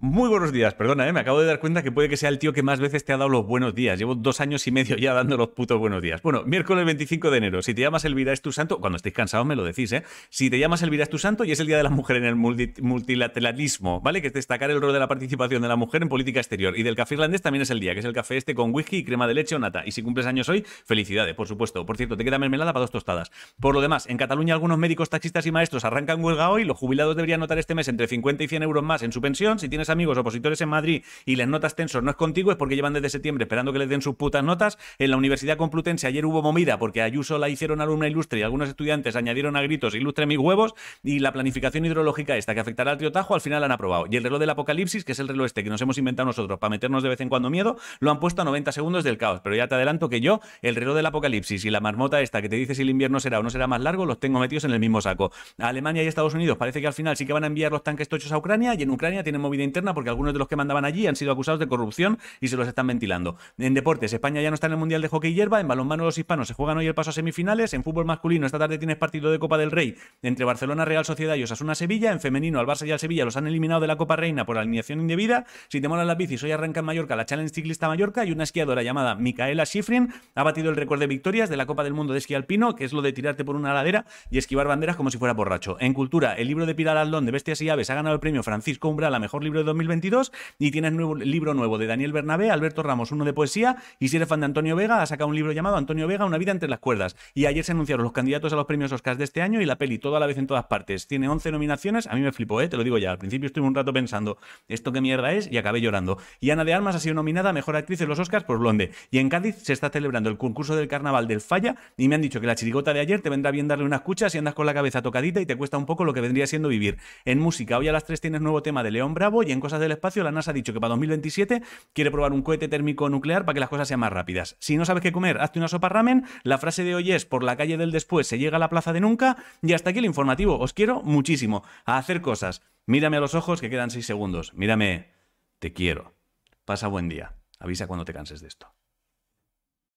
Muy buenos días, perdona, ¿eh? me acabo de dar cuenta que puede que sea el tío que más veces te ha dado los buenos días. Llevo dos años y medio ya dando los putos buenos días. Bueno, miércoles 25 de enero, si te llamas Elvira es tu santo, cuando estéis cansados me lo decís, ¿eh? Si te llamas Elvira es tu santo y es el Día de la Mujer en el multilateralismo, ¿vale? Que es destacar el rol de la participación de la mujer en política exterior. Y del café irlandés también es el día, que es el café este con whisky y crema de leche o nata. Y si cumples años hoy, felicidades, por supuesto. Por cierto, te queda mermelada para dos tostadas. Por lo demás, en Cataluña algunos médicos, taxistas y maestros arrancan huelga hoy. Los jubilados deberían notar este mes entre 50 y 100 euros más en su pensión si tienes amigos opositores en Madrid y las notas tensor no es contigo, es porque llevan desde septiembre esperando que les den sus putas notas. En la Universidad Complutense ayer hubo movida porque Ayuso la hicieron alumna ilustre y algunos estudiantes añadieron a gritos ilustre mis huevos y la planificación hidrológica esta que afectará al Triotajo al final han aprobado. Y el reloj del apocalipsis, que es el reloj este que nos hemos inventado nosotros para meternos de vez en cuando miedo, lo han puesto a 90 segundos del caos. Pero ya te adelanto que yo, el reloj del apocalipsis y la marmota esta que te dice si el invierno será o no será más largo, los tengo metidos en el mismo saco. Alemania y Estados Unidos parece que al final sí que van a enviar los tanques tochos a Ucrania y en Ucrania tienen movida porque algunos de los que mandaban allí han sido acusados de corrupción y se los están ventilando. En deportes, España ya no está en el Mundial de Hockey y Hierba, en balonmano los hispanos se juegan hoy el paso a semifinales, en fútbol masculino esta tarde tienes partido de Copa del Rey entre Barcelona, Real Sociedad y Osasuna Sevilla, en femenino al Barça y al Sevilla los han eliminado de la Copa Reina por alineación indebida, si te molan las bicis hoy arranca en Mallorca la Challenge Ciclista Mallorca y una esquiadora llamada Micaela Schifrin ha batido el récord de victorias de la Copa del Mundo de esquí alpino, que es lo de tirarte por una ladera y esquivar banderas como si fuera borracho. En cultura, el libro de Pilar Aldón de Bestias y Aves ha ganado el premio Francisco Umbral a mejor libro de 2022 y tienes nuevo, libro nuevo de Daniel Bernabé, Alberto Ramos, uno de poesía, y si eres fan de Antonio Vega, ha sacado un libro llamado Antonio Vega, Una vida entre las cuerdas. Y ayer se anunciaron los candidatos a los premios Oscars de este año y la peli, toda la vez en todas partes. Tiene 11 nominaciones, a mí me flipó, ¿eh? te lo digo ya, al principio estuve un rato pensando, ¿esto qué mierda es? Y acabé llorando. Y Ana de Armas ha sido nominada a Mejor Actriz en los Oscars por Blonde. Y en Cádiz se está celebrando el concurso del carnaval del Falla y me han dicho que la chirigota de ayer te vendrá bien darle unas cuchas si andas con la cabeza tocadita y te cuesta un poco lo que vendría siendo vivir. En música, hoy a las 3 tienes nuevo tema de León Bravo cosas del espacio, la NASA ha dicho que para 2027 quiere probar un cohete térmico nuclear para que las cosas sean más rápidas. Si no sabes qué comer, hazte una sopa ramen. La frase de hoy es, por la calle del después se llega a la plaza de nunca. Y hasta aquí el informativo. Os quiero muchísimo. A hacer cosas. Mírame a los ojos, que quedan seis segundos. Mírame. Te quiero. Pasa buen día. Avisa cuando te canses de esto.